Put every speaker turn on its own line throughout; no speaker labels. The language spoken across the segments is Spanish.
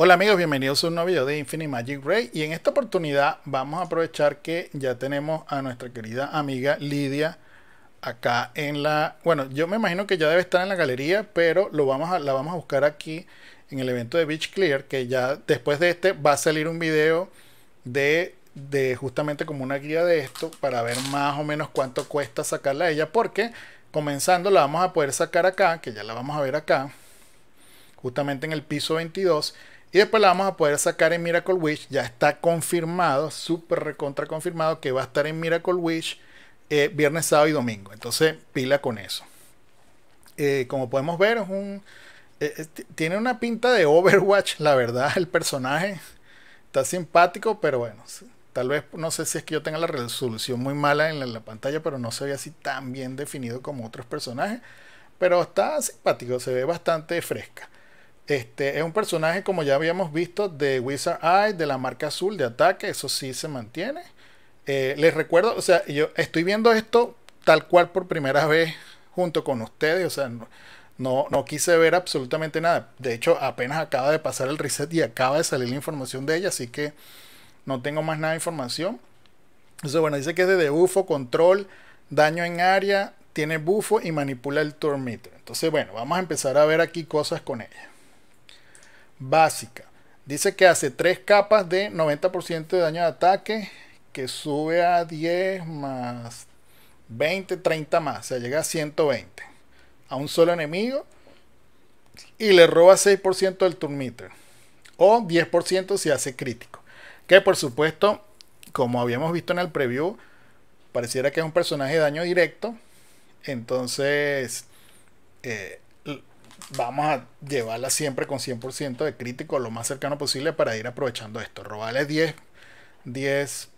Hola amigos, bienvenidos a un nuevo video de Infinity Magic Ray y en esta oportunidad vamos a aprovechar que ya tenemos a nuestra querida amiga Lidia acá en la... Bueno, yo me imagino que ya debe estar en la galería, pero lo vamos a, la vamos a buscar aquí en el evento de Beach Clear, que ya después de este va a salir un video de, de justamente como una guía de esto para ver más o menos cuánto cuesta sacarla a ella, porque comenzando la vamos a poder sacar acá, que ya la vamos a ver acá, justamente en el piso 22 y después la vamos a poder sacar en Miracle Wish. Ya está confirmado, súper recontra confirmado, que va a estar en Miracle Wish eh, viernes, sábado y domingo. Entonces, pila con eso. Eh, como podemos ver, un, eh, tiene una pinta de Overwatch, la verdad, el personaje. Está simpático, pero bueno, tal vez no sé si es que yo tenga la resolución muy mala en la pantalla, pero no se ve así tan bien definido como otros personajes. Pero está simpático, se ve bastante fresca. Este, es un personaje, como ya habíamos visto, de Wizard Eye, de la marca azul de ataque, eso sí se mantiene. Eh, les recuerdo, o sea, yo estoy viendo esto tal cual por primera vez junto con ustedes, o sea, no, no, quise ver absolutamente nada. De hecho, apenas acaba de pasar el reset y acaba de salir la información de ella, así que no tengo más nada de información. Entonces bueno, dice que es de bufo, control, daño en área, tiene bufo y manipula el turn Entonces, bueno, vamos a empezar a ver aquí cosas con ella básica. Dice que hace tres capas de 90% de daño de ataque, que sube a 10 más 20, 30 más, o sea, llega a 120 a un solo enemigo y le roba 6% del turn meter o 10% si hace crítico. Que por supuesto, como habíamos visto en el preview, pareciera que es un personaje de daño directo, entonces eh, vamos a llevarla siempre con 100% de crítico lo más cercano posible para ir aprovechando esto. Robarle 10, 10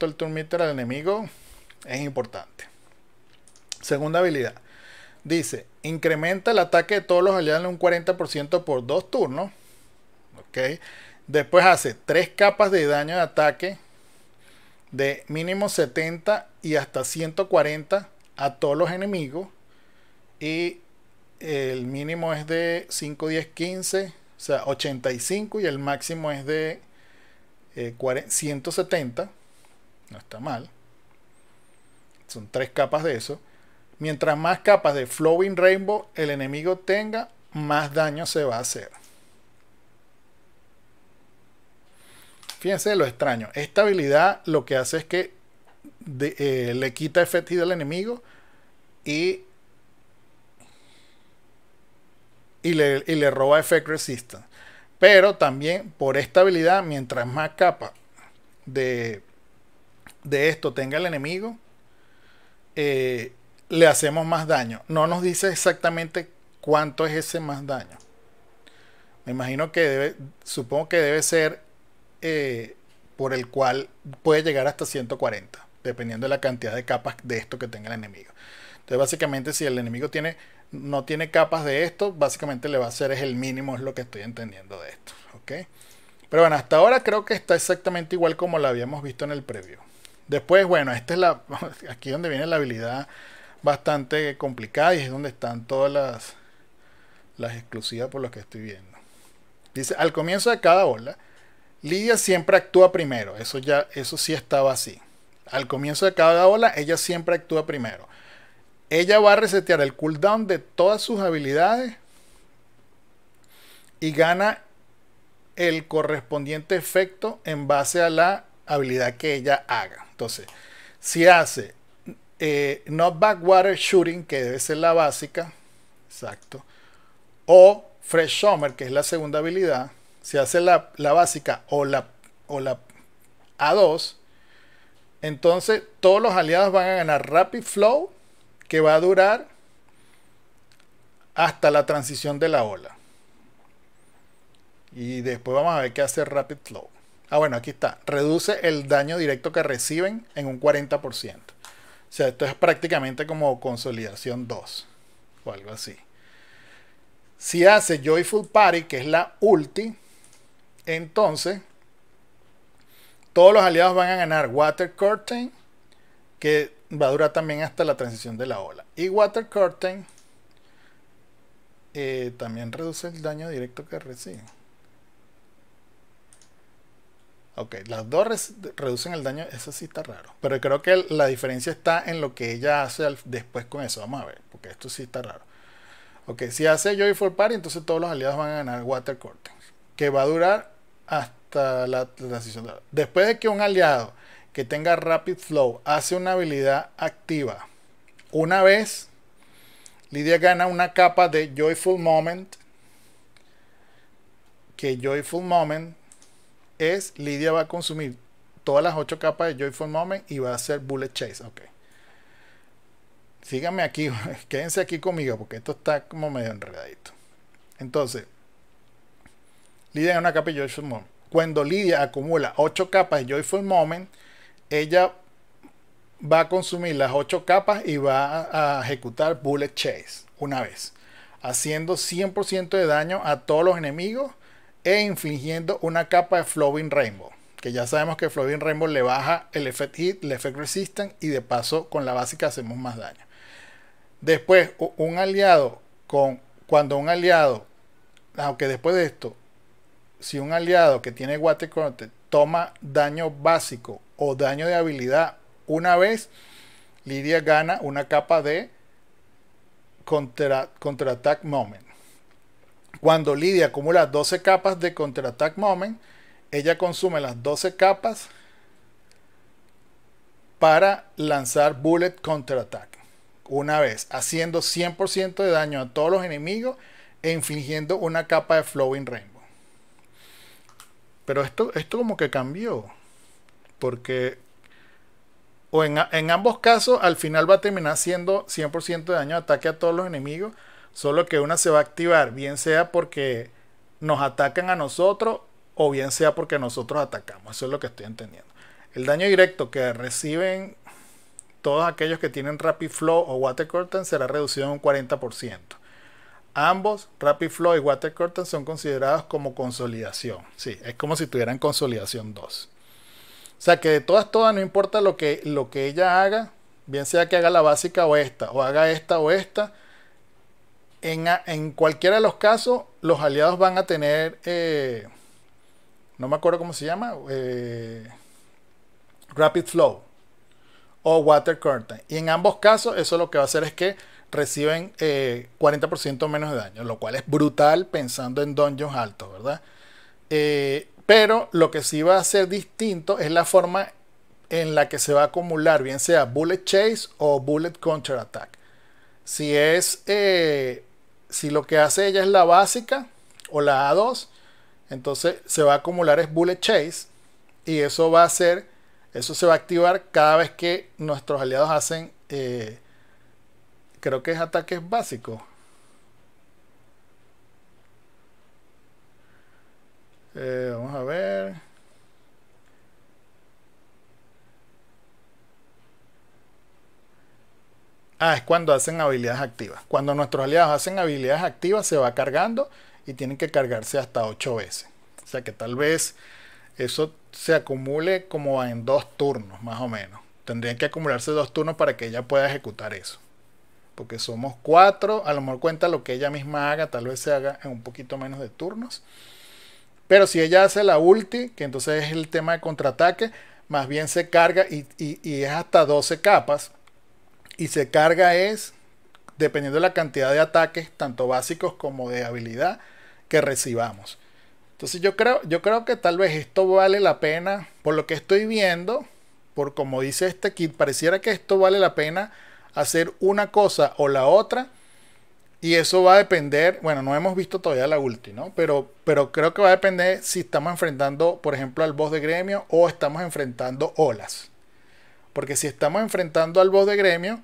el turn meter al enemigo es importante. Segunda habilidad. Dice, incrementa el ataque de todos los aliados en un 40% por dos turnos. Ok. Después hace tres capas de daño de ataque de mínimo 70 y hasta 140 a todos los enemigos. Y el mínimo es de 5, 10, 15, o sea, 85 y el máximo es de 170. Eh, no está mal. Son tres capas de eso. Mientras más capas de Flowing Rainbow el enemigo tenga, más daño se va a hacer. Fíjense lo extraño. Esta habilidad lo que hace es que eh, le quita efectividad al enemigo y y le, roba Effect Resistance. Pero también por esta habilidad, mientras más capa de, esto tenga el enemigo, eh, le hacemos más daño. No nos dice exactamente cuánto es ese más daño. Me imagino que debe, supongo que debe ser eh, por el cual puede llegar hasta 140, dependiendo de la cantidad de capas de esto que tenga el enemigo. Entonces, básicamente, si el enemigo tiene no tiene capas de esto, básicamente le va a hacer es el mínimo, es lo que estoy entendiendo de esto. Pero bueno, hasta ahora creo que está exactamente igual como la habíamos visto en el previo Después, bueno, esta es la, aquí donde viene la habilidad bastante complicada y es donde están todas las, las exclusivas por lo que estoy viendo. Dice, al comienzo de cada ola, Lidia siempre actúa primero. Eso ya, eso sí estaba así. Al comienzo de cada ola, ella siempre actúa primero. Ella va a resetear el cooldown de todas sus habilidades y gana el correspondiente efecto en base a la habilidad que ella haga. Entonces, si hace eh, Not Backwater Shooting, que debe ser la básica, exacto, o Fresh Summer, que es la segunda habilidad, si hace la, básica o la, o la A2, entonces todos los aliados van a ganar Rapid Flow que va a durar hasta la transición de la ola. Y después vamos a ver qué hace Rapid Flow. Ah, bueno, aquí está. Reduce el daño directo que reciben en un 40%. O sea, esto es prácticamente como consolidación 2 o algo así. Si hace Joyful Party, que es la ulti, entonces todos los aliados van a ganar Water Curtain, que va a durar también hasta la transición de la ola. Y Water Curtain eh, también reduce el daño directo que recibe. Ok, las dos reducen el daño, eso sí está raro. Pero creo que la diferencia está en lo que ella hace después con eso. Vamos a ver, porque esto sí está raro. Ok, si hace Joyful Party, entonces todos los aliados van a ganar Water Curtain. Que va a durar hasta la transición. de la Después de que un aliado que tenga rapid flow hace una habilidad activa una vez, Lidia gana una capa de Joyful Moment. Que Joyful Moment es Lidia va a consumir todas las ocho capas de Joyful Moment y va a hacer Bullet Chase. Ok. Síganme aquí, quédense aquí conmigo porque esto está como medio enredadito. Entonces, Lidia gana una capa de Joyful Moment. Cuando Lidia acumula 8 capas de Joyful Moment, ella va a consumir las 8 capas y va a ejecutar Bullet Chase una vez, haciendo 100% de daño a todos los enemigos e infligiendo una capa de Flowing Rainbow, que ya sabemos que Flowing Rainbow le baja el Effect Hit, el Effect Resistance y de paso con la básica hacemos más daño. Después, un aliado con cuando un aliado, aunque después de esto, si un aliado que tiene Water Content toma daño básico o daño de habilidad una vez, Lidia gana una capa de contra, Attack Moment. Cuando Lidia acumula 12 capas de Attack Moment, ella consume las 12 capas para lanzar Bullet Attack una vez, haciendo 100% de daño a todos los enemigos e infligiendo una capa de Flowing Rainbow. Pero esto, esto como que cambió. Porque o en, en, ambos casos al final va a terminar siendo 100% de daño de ataque a todos los enemigos, solo que una se va a activar, bien sea porque nos atacan a nosotros o bien sea porque nosotros atacamos, eso es lo que estoy entendiendo. El daño directo que reciben todos aquellos que tienen Rapid Flow o Water Curtain será reducido en un 40%. Ambos, Rapid Flow y Water Curtain, son considerados como consolidación. Sí, es como si tuvieran consolidación 2. O sea que de todas, todas, no importa lo que, lo que ella haga, bien sea que haga la básica o esta, o haga esta o esta, en, cualquiera de los casos, los aliados van a tener, eh, no me acuerdo cómo se llama, eh, Rapid Flow o Water Curtain. Y en ambos casos, eso lo que va a hacer es que reciben 40% eh, menos de daño, lo cual es brutal pensando en dungeons altos, ¿verdad? Eh, pero lo que sí va a ser distinto es la forma en la que se va a acumular, bien sea bullet chase o bullet counter attack. Si es, eh, si lo que hace ella es la básica o la A2, entonces se va a acumular es bullet chase y eso va a ser, eso se va a activar cada vez que nuestros aliados hacen Creo que es ataques básico. Eh, vamos a ver. Ah, es cuando hacen habilidades activas. Cuando nuestros aliados hacen habilidades activas, se va cargando y tienen que cargarse hasta 8 veces. O sea que tal vez eso se acumule como en dos turnos, más o menos. Tendrían que acumularse dos turnos para que ella pueda ejecutar eso. Que somos cuatro, a lo mejor cuenta lo que ella misma haga, tal vez se haga en un poquito menos de turnos. Pero si ella hace la ulti, que entonces es el tema de contraataque, más bien se carga y, es hasta 12 capas. Y se carga es, dependiendo de la cantidad de ataques, tanto básicos como de habilidad, que recibamos. Entonces yo creo, yo creo que tal vez esto vale la pena, por lo que estoy viendo, por como dice este kit, pareciera que esto vale la pena hacer una cosa o la otra. Y eso va a depender, bueno, no hemos visto todavía la ulti, ¿no? Pero, pero creo que va a depender si estamos enfrentando, por ejemplo, al boss de gremio o estamos enfrentando olas. Porque si estamos enfrentando al boss de gremio,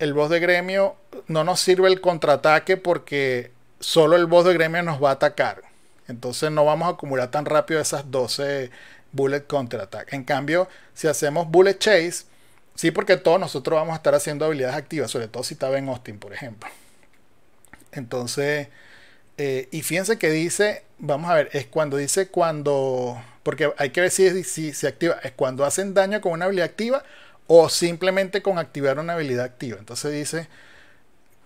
el boss de gremio no nos sirve el contraataque porque solo el boss de gremio nos va a atacar. Entonces no vamos a acumular tan rápido esas 12 bullet contraataque. En cambio, si hacemos bullet chase, Sí, porque todos nosotros vamos a estar haciendo habilidades activas, sobre todo si estaba en Austin, por ejemplo. Entonces, eh, y fíjense que dice, vamos a ver, es cuando dice cuando, porque hay que ver si, se activa, es cuando hacen daño con una habilidad activa o simplemente con activar una habilidad activa. Entonces dice,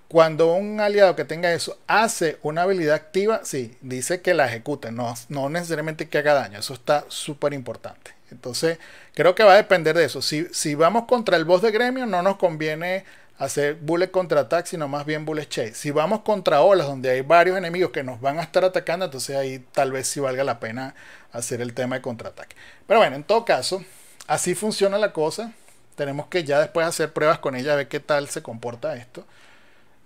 cuando un aliado que tenga eso hace una habilidad activa, sí, dice que la ejecute, no, necesariamente que haga daño. Eso está súper importante. Entonces, creo que va a depender de eso. Si, si vamos contra el boss de gremio, no nos conviene hacer bullet contra attack, sino más bien bullet chase. Si vamos contra olas donde hay varios enemigos que nos van a estar atacando, entonces ahí tal vez sí valga la pena hacer el tema de contraataque. Pero bueno, en todo caso, así funciona la cosa. Tenemos que ya después hacer pruebas con ella, ver qué tal se comporta esto.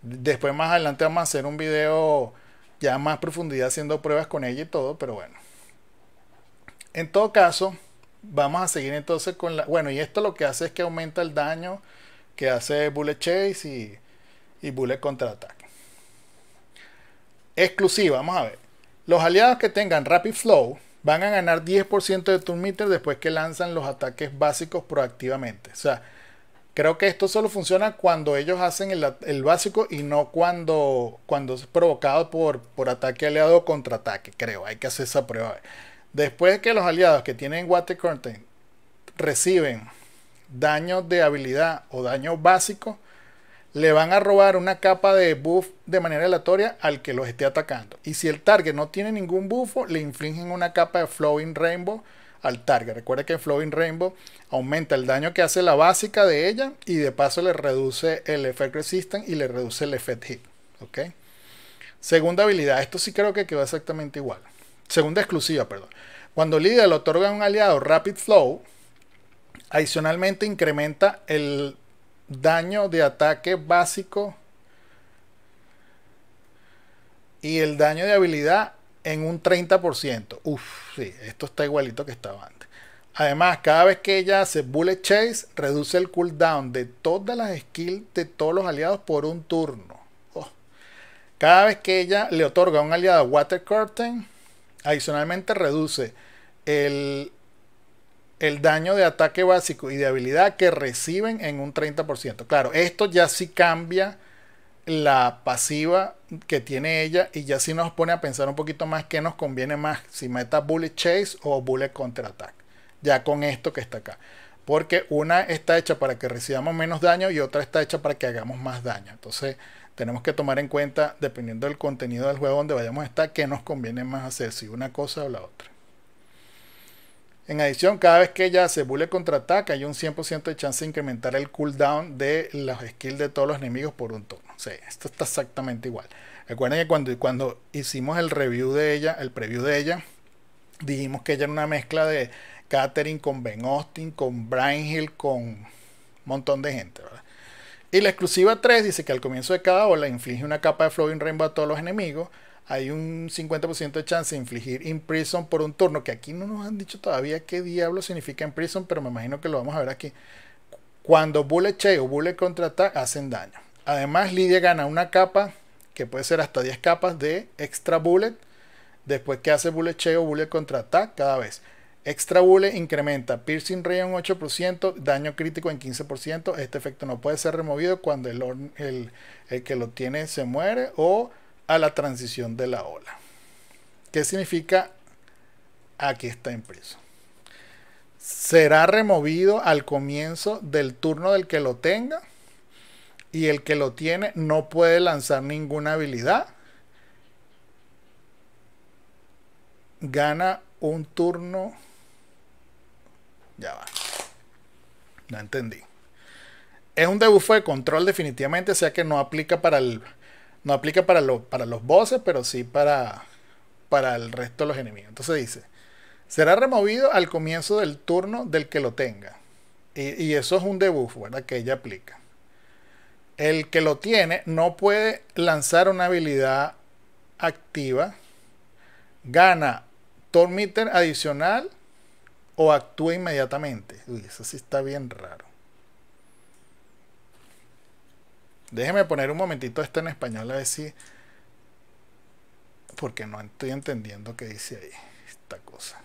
Después más adelante vamos a hacer un video ya más profundidad haciendo pruebas con ella y todo, pero bueno. En todo caso, vamos a seguir entonces con la... Bueno, y esto lo que hace es que aumenta el daño que hace Bullet Chase y, y Bullet Contraataque. Exclusiva, vamos a ver. Los aliados que tengan Rapid Flow van a ganar 10% de turn meter después que lanzan los ataques básicos proactivamente. O sea, Creo que esto solo funciona cuando ellos hacen el, básico y no cuando, cuando es provocado por, ataque aliado o contraataque, creo. Hay que hacer esa prueba. Después que los aliados que tienen Water Curtain reciben daño de habilidad o daño básico, le van a robar una capa de buff de manera aleatoria al que los esté atacando. Y si el target no tiene ningún buff, le infligen una capa de Flowing Rainbow al target. Recuerda que en Flowing Rainbow aumenta el daño que hace la básica de ella y de paso le reduce el effect resistance y le reduce el effect hit. ¿okay? Segunda habilidad, esto sí creo que quedó exactamente igual. Segunda exclusiva, perdón. Cuando Lidia le otorga a un aliado Rapid Flow, adicionalmente incrementa el daño de ataque básico y el daño de habilidad en un 30%. Uf, sí, esto está igualito que estaba antes. Además, cada vez que ella hace bullet chase, reduce el cooldown de todas las skills de todos los aliados por un turno. Oh. Cada vez que ella le otorga a un aliado Water Curtain, adicionalmente reduce el, el daño de ataque básico y de habilidad que reciben en un 30%. Claro, esto ya sí cambia la pasiva que tiene ella y ya si nos pone a pensar un poquito más qué nos conviene más, si meta bullet chase o bullet attack ya con esto que está acá. Porque una está hecha para que recibamos menos daño y otra está hecha para que hagamos más daño. Entonces tenemos que tomar en cuenta, dependiendo del contenido del juego donde vayamos a estar, qué nos conviene más hacer, si una cosa o la otra. En adición, cada vez que ella hace bullet attack hay un 100% de chance de incrementar el cooldown de los skills de todos los enemigos por un toque Sí, esto está exactamente igual. Recuerden que cuando, cuando hicimos el review de ella, el preview de ella, dijimos que ella era una mezcla de Catherine con Ben Austin, con Brian Hill, con un montón de gente, ¿verdad? Y la exclusiva 3 dice que al comienzo de cada ola inflige una capa de Flowing Rainbow a todos los enemigos. Hay un 50% de chance de infligir Imprison por un turno, que aquí no nos han dicho todavía qué diablo significa Imprison, pero me imagino que lo vamos a ver aquí. Cuando Bullet Che o Bullet Contrata hacen daño. Además, Lidia gana una capa, que puede ser hasta 10 capas de extra bullet. Después que hace bullet che o bullet contra attack cada vez. Extra bullet incrementa piercing ray en 8%, daño crítico en 15%. Este efecto no puede ser removido cuando el, el que lo tiene se muere o a la transición de la ola. ¿Qué significa? Aquí está impreso. Será removido al comienzo del turno del que lo tenga y el que lo tiene no puede lanzar ninguna habilidad. Gana un turno. Ya va. No entendí. Es un debuffo de control definitivamente, o sea que no aplica para no aplica para, para los bosses, pero sí para para el resto de los enemigos. Entonces dice, será removido al comienzo del turno del que lo tenga. Y, y eso es un debuff, ¿verdad? Que ella aplica el que lo tiene no puede lanzar una habilidad activa, gana Tormiter adicional o actúa inmediatamente. Uy, eso sí está bien raro. Déjeme poner un momentito esto en español a ver si. Porque no estoy entendiendo qué dice ahí esta cosa.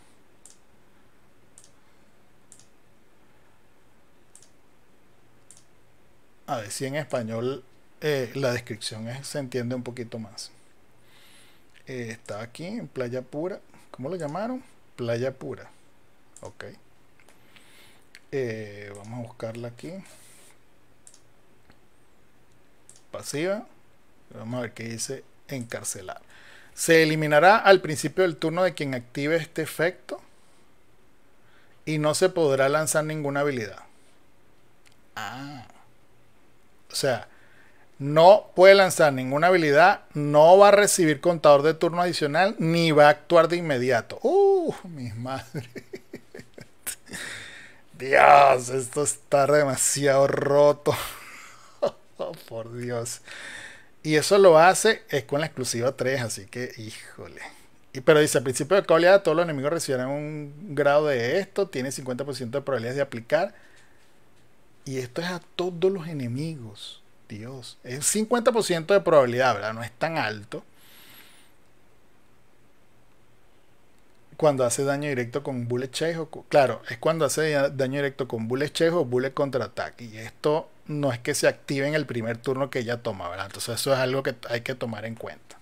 a ver si en español eh, la descripción se entiende un poquito más. Eh, está aquí en Playa Pura. ¿Cómo lo llamaron? Playa Pura. Ok. Eh, vamos a buscarla aquí. Pasiva. Vamos a ver qué dice encarcelar. Se eliminará al principio del turno de quien active este efecto y no se podrá lanzar ninguna habilidad. Ah. O sea, no puede lanzar ninguna habilidad, no va a recibir contador de turno adicional, ni va a actuar de inmediato. ¡Uh, mis madre! Dios, esto está demasiado roto. Oh, por Dios. Y eso lo hace es con la exclusiva 3, así que híjole. Y, pero dice, al principio de la todos los enemigos recibirán un grado de esto, tiene 50% de probabilidades de aplicar. Y esto es a todos los enemigos. Dios, es 50% de probabilidad, ¿verdad? No es tan alto. Cuando hace daño directo con bullet Chejo, claro, es cuando hace daño directo con bullet Chejo, o bullet contraataque y esto no es que se active en el primer turno que ella toma, ¿verdad? Entonces eso es algo que hay que tomar en cuenta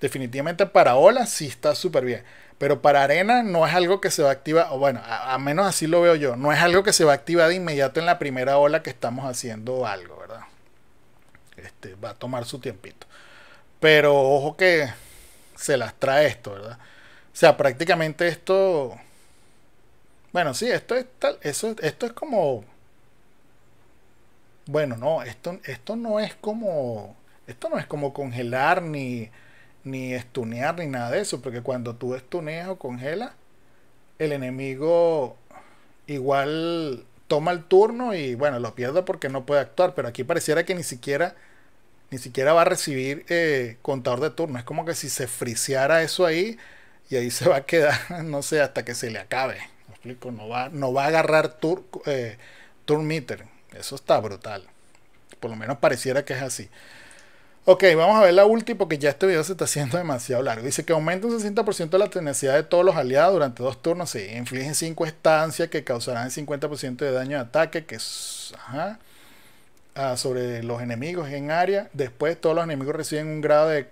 definitivamente para ola sí está súper bien. Pero para arena no es algo que se va a activar, o bueno, a, menos así lo veo yo, no es algo que se va a activar de inmediato en la primera ola que estamos haciendo algo, ¿verdad? Este, va a tomar su tiempito. Pero ojo que se las trae esto, ¿verdad? O sea, prácticamente esto. Bueno, sí, esto es tal. Eso, esto es como. Bueno, no, esto, esto no es como. Esto no es como congelar ni ni estunear ni nada de eso, porque cuando tú estuneas o congelas, el enemigo igual toma el turno y bueno, lo pierde porque no puede actuar, pero aquí pareciera que ni siquiera ni siquiera va a recibir eh, contador de turno, es como que si se friseara eso ahí y ahí se va a quedar, no sé, hasta que se le acabe. explico? No va, no va a agarrar eh, turn meter. Eso está brutal. Por lo menos pareciera que es así. Ok, vamos a ver la última porque ya este video se está haciendo demasiado largo. Dice que aumenta un 60% la tenacidad de todos los aliados durante dos turnos. Sí, infligen 5 estancias que causarán el 50% de daño de ataque que es, ah, sobre los enemigos en área. Después todos los enemigos reciben un grado de,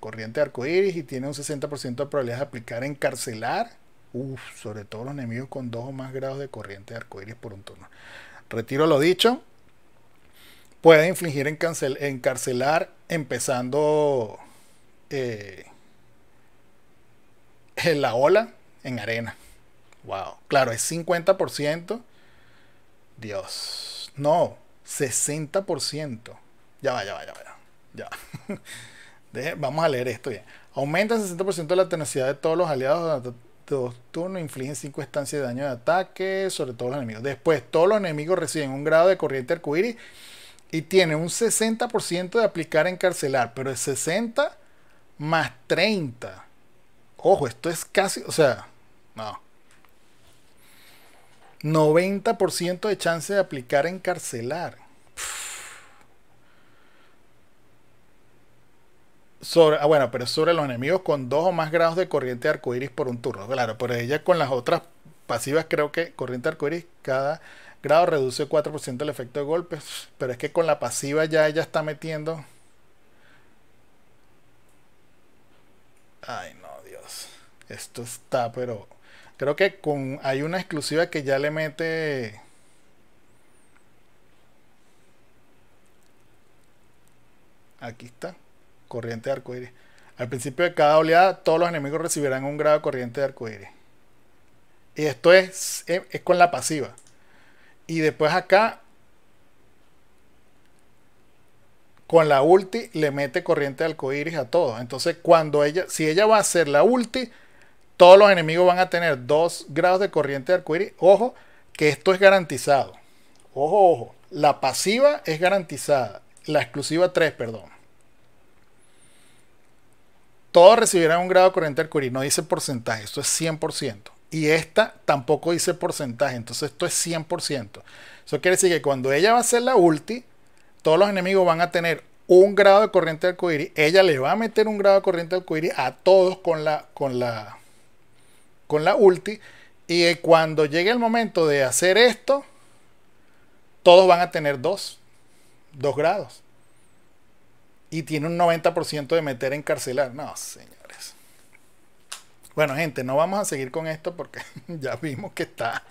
corriente de arcoíris y tienen un 60% de probabilidad de aplicar encarcelar. Uf, sobre todos los enemigos con dos o más grados de corriente de arcoíris por un turno. Retiro lo dicho. Puede infligir encarcelar empezando eh, en la ola en arena. Wow. Claro, es 50%. Dios. No, 60%. Ya va, ya va, ya va. vamos a leer esto bien. Aumenta el 60% la tenacidad de todos los aliados durante dos turnos. Infligen 5 estancias de daño de ataque sobre todos los enemigos. Después, todos los enemigos reciben un grado de corriente arcoíris y tiene un 60% de aplicar encarcelar, pero es 60 más 30. Ojo, esto es casi, o sea, no. 90% de chance de aplicar encarcelar. Sobre, ah, bueno, pero sobre los enemigos con dos o más grados de corriente arcoíris por un turno. Claro, pero ella con las otras pasivas creo que corriente arcoíris cada grado reduce 4% el efecto de golpes, pero es que con la pasiva ya ella está metiendo... Ay, no, Dios. Esto está, pero... Creo que con hay una exclusiva que ya le mete... Aquí está. Corriente de arcoíris. Al principio de cada oleada, todos los enemigos recibirán un grado de corriente de arcoíris. Y esto es, es con la pasiva. Y después acá, con la ulti, le mete corriente de arcoíris a todos. Entonces, cuando ella, si ella va a hacer la ulti, todos los enemigos van a tener 2 grados de corriente de arcoíris. Ojo, que esto es garantizado. Ojo, ojo. La pasiva es garantizada. La exclusiva 3, perdón. Todos recibirán un grado de corriente arcoíris. No dice porcentaje, esto es 100%. Y esta tampoco dice porcentaje, entonces esto es 100%. Eso quiere decir que cuando ella va a hacer la ulti, todos los enemigos van a tener un grado de corriente de arcoíris. Ella le va a meter un grado de corriente de arcoíris a todos con la, con la, con la ulti. Y cuando llegue el momento de hacer esto, todos van a tener dos, dos grados. Y tiene un 90% de meter encarcelar. No, señores. Bueno, gente, no vamos a seguir con esto porque ya vimos que está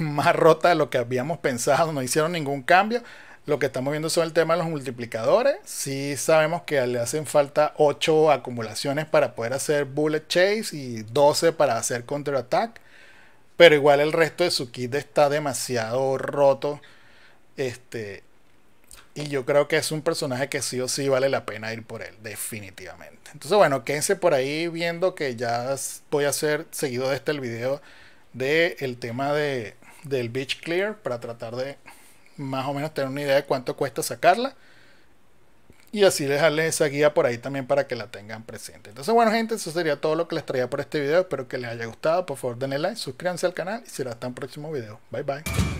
más rota de lo que habíamos pensado. No hicieron ningún cambio. Lo que estamos viendo son el tema de los multiplicadores. Sí sabemos que le hacen falta 8 acumulaciones para poder hacer bullet chase y 12 para hacer counterattack. Pero igual el resto de su kit está demasiado roto. Este, y yo creo que es un personaje que sí o sí vale la pena ir por él, definitivamente. Entonces, bueno, quédense por ahí viendo que ya voy a hacer seguido de este el video del el tema de, del Beach Clear para tratar de más o menos tener una idea de cuánto cuesta sacarla. Y así dejarles esa guía por ahí también para que la tengan presente. Entonces, bueno, gente, eso sería todo lo que les traía por este video. Espero que les haya gustado. Por favor, denle like, suscríbanse al canal y será hasta un próximo video. Bye bye.